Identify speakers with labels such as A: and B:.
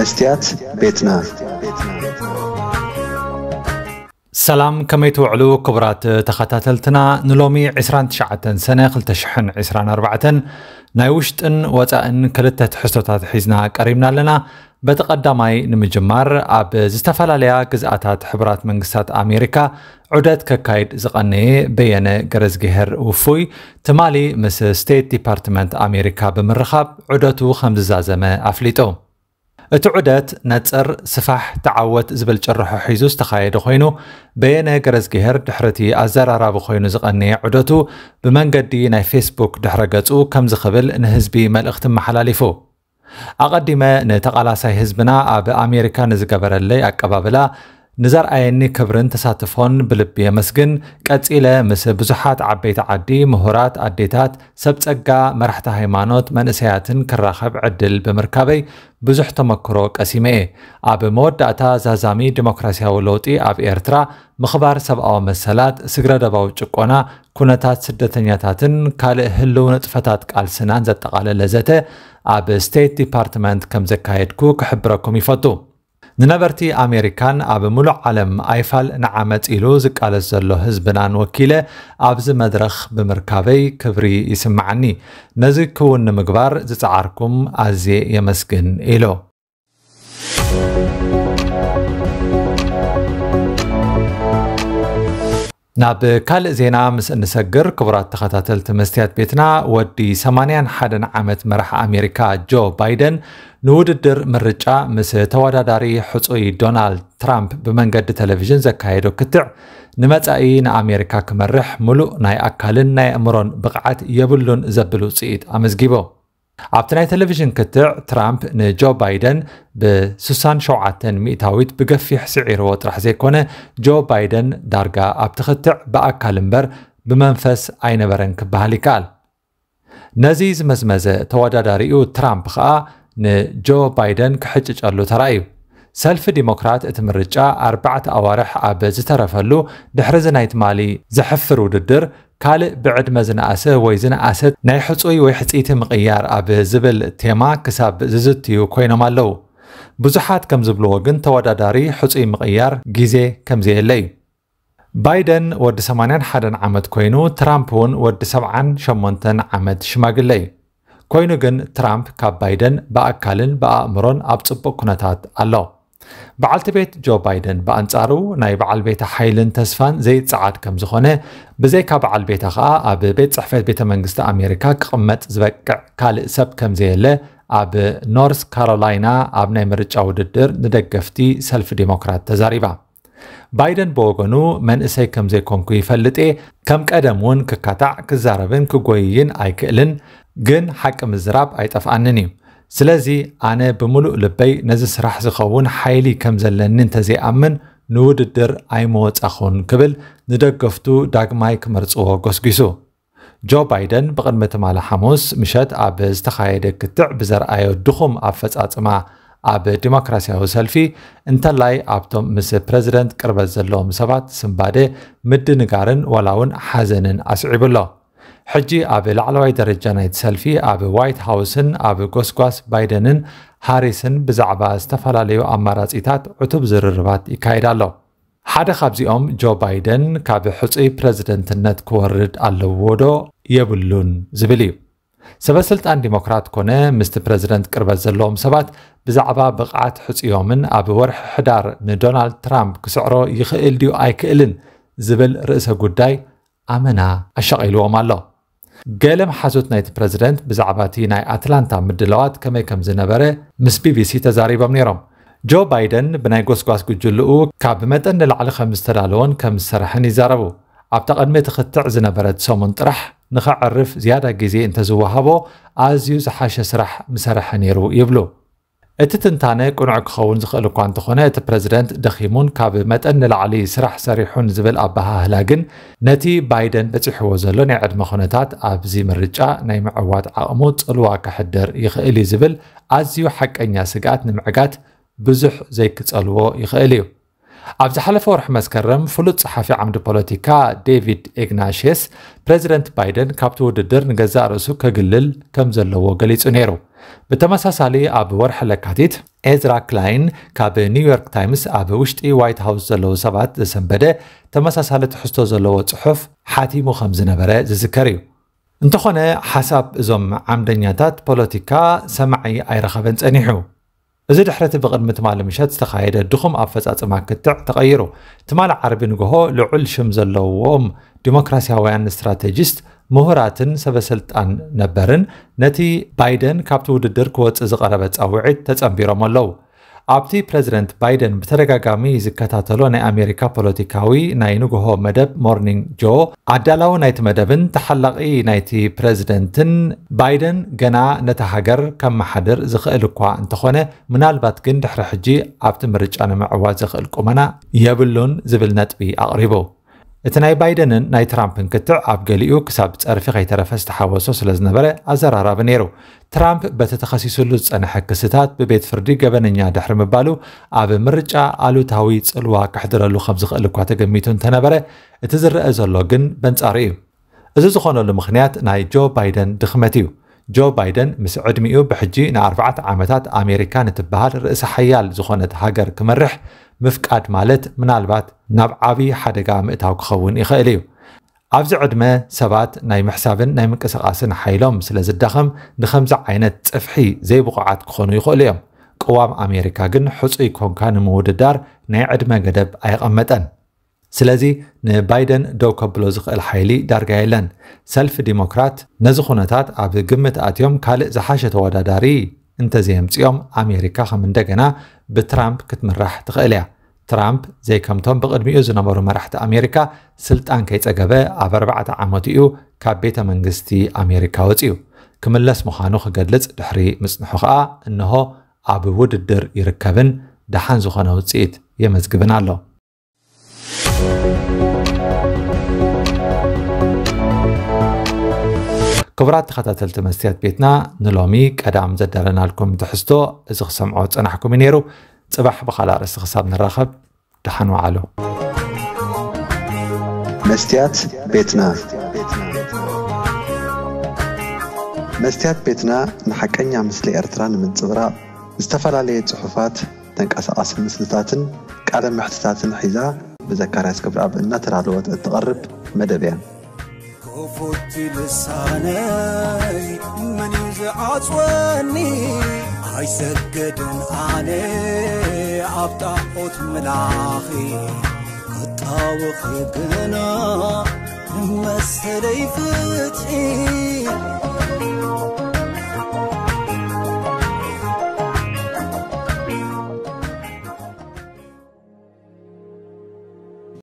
A: መስትያት ቤትና ሰላም ከመይ ትውዕሉ ክቡራት ተኸታተልትና ንሎሚ 29 ሰነ 2024 ናይ ውሽጥን ወፃእን ክልተ ትሕዝቶታት ሒዝና ቀሪብና ኣለና በቲ ቀዳማይ ንምጅማር ኣብ ዝተፈላለያ ግዝኣታት ሕቡራት መንግስታት ኣሜሪካ ዑደት ከካይድ ዝቐነየ በየነ ገረዝግሄር ውፉይ ትማሊ ምስ ስቴት ዲፓርትመንት ኣሜሪካ ብምርኻብ ዑደቱ ከም ዝዛዘመ ኣፍሊጡ እቲ ዑደት ነፀር ስፋሕ ተዓወት ዝብል ጭርሖ ሒዙ ዝተኻየደ ኮይኑ በየነ ገረዝግሄር ድሕርቲ ኣዘራራቢ ኮይኑ ዝቐነየ ዑደቱ ብመንገዲ ናይ ፌስቡክ ድሕረ ገፁ ከም ዝኽብል ንህዝቢ መልእኽቲ መሓላሊፉ ኣቐዲመ ንተቓላሳይ ህዝብና ኣብ ኣሜሪካ ንዝገበረለይ ኣቀባብላ ንዘርኣየኒ ክብርን ተሳትፎን ብልቢ የመስግን ቀፂለ ምስ ብዙሓት ዓበይቲ ዓዲ ምሁራት ኣዴታት ሰብ ፀጋ መራሕቲ ሃይማኖት መንእሰያትን ክራኸብ ዕድል ብምርካበይ ብዙሕ ተመክሮ ቀሲመ እየ ኣብ መወዳእታ ዛዛሚ ዲሞክራስያዊ ለውጢ ኣብ ኤርትራ ምኽባር ሰብኣዊ መሰላት ስግረደባዊ ጭቆና ኩነታት ስደተኛታትን ካልእ ህልው ንጥፈታት ቃልስናን ዘጠቓለለ ዘተ ኣብ ስቴት ዲፓርትመንት ከም ዘካየድኩ ክሕብረኩም ይፈቱ ንነበርቲ ኣሜሪካን ኣብ ሙሉእ ዓለም ኣይፋል ንዓመፅ ኢሉ ዝቃለስ ዘሎ ህዝብናን ወኪለ ኣብዚ መድረኽ ብምርካበይ ክብሪ ይስምዓኒ ነዚ ክውን ንምግባር ዝፀዓርኩም ኣዝየ የመስግን ኢሉ ናብ ካልእ ዜና ምስ እንሰግር ክቡራት ተኸታተልቲ መስትያት ቤትና ወዲ 81 ዓመት መራሒ ኣሜሪካ ጆ ባይደን ንውድድር ምርጫ ምስ ተወዳዳሪ ሕፁይ ዶናልድ ትራምፕ ብመንገዲ ቴሌቭዥን ዘካየዶ ክትዕ ንመጻኢ ንኣሜሪካ ክመርሕ ሙሉእ ናይ ኣካልን ናይ እምሮን ብቕዓት የብሉን ዘብል ውፅኢት ኣመዝጊቦ ኣብቲ ናይ ቴሌቭዥን ክትዕ ትራምፕ ንጆ ባይደን ብ67 ሚእታዊት ብገፊሕ ስዒርዎ ጥራሕ ዘይኮነ ጆ ባይደን ዳርጋ ኣብቲ ክትዕ ብኣካል እምበር ብመንፈስ ኣይነበረን ክበሃል ይከኣል ነዚ ዝመዝመዘ ተወዳዳሪኡ ትራምፕ ከዓ ንጆ ባይደን ክሕጭጨሉ ተራእዩ ሰልፊ ዲሞክራት እቲ ምርጫ ኣርባዕተ ኣዋርሕ ኣብ ዝተረፈሉ ድሕሪዚ ናይ ትማሊ ዘሕፍር ውድድር ካልእ ብዕድመ ዝነኣሰ ወይ ዝነኣሰት ናይ ሕፁይ ወይ ሕፂቲ ምቕያር ኣብ ዝብል ቴማ ክሳብ ዝዝትዩ ኮይኖም ኣለው ብዙሓት ከም ዝብልዎ ግን ተወዳዳሪ ሕፁይ ምቕያር ግዜ ከምዘየለ እዩ ባይደን ወዲ 81 ዓመት ኮይኑ ትራምፕ እውን ወዲ 78 ዓመት ሽማግለ እዩ ኮይኑ ግን ትራምፕ ካብ ባይደን ብኣካልን ብኣእምሮን ኣብ ፅቡቅ ኩነታት ኣሎ በዓልቲ ቤት ጆ ባይደን ብኣንጻሩ ናይ በዓል ቤተ ሓይልን ተስፋን ዘይፀዓድ ከም ዝኾነ ብዘይካ በዓል ቤታ ከዓ ኣብ ቤት ፅሕፈት ቤተ መንግስቲ ኣሜሪካ ክቕመጥ ዝበቅዕ ካልእ ሰብ ከም ዘየለ ኣብ ኖርስ ካሮላይና ኣብ ናይ ምርጫ ውድድር ንደገፍቲ ሰልፊ ዴሞክራት ተዛሪባ ባይደን ብወገኑ መንእሰይ ከም ዘይኮንኩ ይፈልጥ ከም ቀደም እውን ክካታዕ ክዛረብን ክጎይይን ኣይክእልን ግን ሓቂ ምዝራብ ኣይጠፍኣንን እዩ ስለዚ ኣነ ብምሉእ ልበይ ነዚ ስራሕ ዝኸውን ሓይሊ ከም ዘለኒ እንተዘይኣምን ንውድድር ኣይመወፃኹን ክብል ንደገፍቱ ዳግማይ ክመርፅዎ ጎስጊሱ ጆ ባይደን ብቅድሚ ትማሊ ሓሙስ ምሸት ኣብ ዝተኻየደ ክትዕ ብዘረኣዮ ድኹም ኣፈጻጽማ ኣብ ዲሞክራስያዊ ሰልፊ እንተላይ ኣብቶም ምስ ፕረዚደንት ቅርበት ዘለዎም ሰባት ስምባደ ምድንጋርን ዋላ እውን ሓዘንን ኣሎ ሕጂ ኣብ ላዕለዋይ ደረጃ ናይቲ ሰልፊ ኣብ ዋይት ሃውስን ኣብ ጎስጓስ ባይደንን ሃሪስን ብዛዕባ ዝተፈላለዩ ኣማራፂታት ዕቱብ ዝርርባት ይካየድ ኣሎ ሓደ ካብዚኦም ጆ ባይደን ካብ ሕፁይ ፕረዚደንትነት ክወርድ ኣለዎ ዶ የብሉን ዝብል እዩ ሰበስልጣን ዲሞክራት ኮነ ምስቲ ፕረዚደንት ቅርበት ዘለዎም ሰባት ብዛዕባ ብቕዓት ሕፅዮምን ኣብ ወርሒ ሕዳር ንዶናልድ ትራምፕ ክስዕሮ ይኽእል ድዩ ኣይክእልን ዝብል ርእሰ ጉዳይ ኣመና ኣሸቒልዎም ኣሎ ገለ መሓሶት ናይቲ ፕረዚደንት ብዛዕባ እቲ ናይ ኣትላንታ ምድለዋት ከመይ ከም ዝነበረ ምስ ቢቢሲ ተዛሪቦም ነይሮም ጆ ባይደን ብናይ ጎስጓስ ጉጅልኡ ካብ መጠን ንላዕሊ ከም ዝተዳለወን ከም ዝሰርሐን ይዛረቡ ኣብታ ቅድሚ ትኽትዕ ዝነበረት ሰሙን ጥራሕ ንኸዕርፍ ዝያዳ ግዜ እንተዝወሃቦ ኣዝዩ ዝሓሸ ስራሕ ምሰረሐ ነይሩ ይብሉ እቲ ትንታነ ቅኑዕ ክኸውን ዝኽእል እኳ እንተኾነ እቲ ፕረዚደንት ደኺሙን ካብ መጠን ንላዕሊ ስራሕ ሰሪሑን ዝብል ኣባሃህላ ግን ነቲ ባይደን በፂሕዎ ዘሎ ናይ ዕድመ ኩነታት ኣብዚ ምርጫ ናይ ምዕዋት ዓቕሙ ፅልዋ ክሕደር ይኽእል እዩ ዝብል ኣዝዩ ሓቀኛ ስጋኣት ንምዕጋት ብዙሕ ዘይክፀልዎ ይኽእል እዩ ኣብ ዝሓለፈ ወርሒ መስከረም ፍሉጥ ፀሓፊ ዓምዲ ፖለቲካ ዴቪድ ኤግናሽስ ፕረዚደንት ባይደን ካብቲ ውድድር ንገዛእ ርእሱ ከግልል ከም ዘለዎ ገሊጹ ነይሩ ብተመሳሳሊ ኣብ ወርሒ ለካቲት ኤዝራ ክላይን ካብ ኒውዮርክ ታይምስ ኣብ ውሽጢ ዋይት ሃውስ ዘለዉ ሰባት ዘሰንበደ ተመሳሳሊ ትሕዝቶ ዘለዎ ጽሑፍ ሓቲሙ ከም ዝነበረ ዝዝከር እዩ እንተኾነ ሓሳብ እዞም ዓምደኛታት ፖለቲካ ሰማዒ ኣይረኸበን ጸኒሑ እዚ ድሕረቲ ብቕድሚ ትማሊ ምሸት ዝተኻየደ ድኹም ኣፈጻጽማ ክትዕ ተቐይሩ ትማሊ ዓርቢ ንግሆ ልዑል ሽም ዘለዎም ዲሞክራስያውያን ስትራቴጂስት ምሁራትን ሰበስልጣን ነበርን ነቲ ባይደን ካብቲ ውድድር ክወፅእ ዝቐረበ ጻውዒት ተጸምቢሮም ኣለዉ ኣብቲ ፕረዚደንት ባይደን ብተደጋጋሚ ዝከታተሎ ናይ ኣሜሪካ ፖለቲካዊ ናይ ንግሆ መደብ ሞርኒንግ ጆ ኣዳላዊ ናይቲ መደብን ተሓላቂ ናይቲ ፕረዚደንትን ባይደን ገና ነቲ ሃገር ከመሓድር ዝኽእል እኳ እንተኾነ ምናልባት ግን ድሕሪ ሕጂ ኣብቲ ምርጫ ንምዕዋት ዝኽእል ቁመና የብሉን ዝብል ነጥቢ ኣቕሪቡ እቲ ናይ ባይደንን ናይ ትራምፕን ክትዕ ኣብ ገሊኡ ክሳብ ፀርፊ ከይተረፈ ዝተሓወሶ ስለ ዝነበረ ኣዘራራቢ ነይሩ ትራምፕ በቲ ተኸሲሱሉ ዝፀንሐ ክስታት ብቤት ፍርዲ ገበነኛ ድሕሪ ምባሉ ኣብ ምርጫ ኣሉታዊ ፅልዋ ክሕድረሉ ከም ዝኽእል እኳ ተገሚቱ እንተነበረ እቲ ዝረአ ዘሎ ግን በንጻሪ እዩ እዚ ዝኾነሉ ምክንያት ናይ ጆ ባይደን ድኽመት እዩ ጆ ባይደን ምስ ዕድሚኡ ብሕጂ ንኣርባዕተ ዓመታት ኣሜሪካ ንትበሃል ርእሲ ሓያል ዝኾነት ሃገር ክመርሕ ምፍቃድ ማለት ምናልባት ናብ ዓብዪ ሓደጋ ምእታው ክኸውን ይኽእል እዩ ኣብዚ ዕድመ ሰባት ናይ ምሕሳብን ናይ ምንቅስቓስን ሓይሎም ስለ ዝዳኸም ንከምዚ ዓይነት ፅፍሒ ዘይብቑዓት ክኾኑ ይኽእሉ እዮም ቅዋም ኣሜሪካ ግን ሕፁይ ኮንካ ንምውድዳር ናይ ዕድመ ገደብ ኣይቐመጠን ስለዚ ንባይደን ደው ከብሎ ዝኽእል ሓይሊ ዳርጋ የለን ሰልፊ ዲሞክራት ነዚ ኩነታት ኣብ ግምት ኣትዮም ካልእ ዝሓሸ ተወዳዳሪ እንተዘየምፅኦም ኣሜሪካ ከም እንደገና ብትራምፕ ክትምራሕ ትኽእል እያ ትራምፕ ዘይከምቶም ብቅድሚኡ ዝነበሩ መራሕቲ ኣሜሪካ ስልጣን ከይፀገበ ኣብ 4 ዓመት እዩ ካብ ቤተ መንግስቲ ኣሜሪካ ወፅኡ ክምለስ ምዃኑ ክገልጽ ድሕሪ ምፅንሑ ከዓ እንሆ ኣብ ውድድር ይርከብን ደሓን ዝኾነ ውፅኢት የመዝግብን ኣሎ كبرات تخطاتل تمستيات بيتنا نلومي كدام زدارنا لكم تحستو إذا خسامعو تسانحكم نيرو تصبح بخلار استخصاب نرخب تحنو علو مستيات بيتنا مستيات بيتنا نحكينا مثل إرتران من تبرا استفال عليه تحفات تنك أساس المثلتاتن كعدم محتساتن حيزا بذكارة اسكبر أبنا ترعلوات التغرب مدى مدبيا ክፉቲ ልሳነይ መን ዝዓፅወኒ ኣይሰገድን ኣነ ኣብ ጣዖት መላኺ ክጣወኺ ግና ንመሰለይ ፍትሒ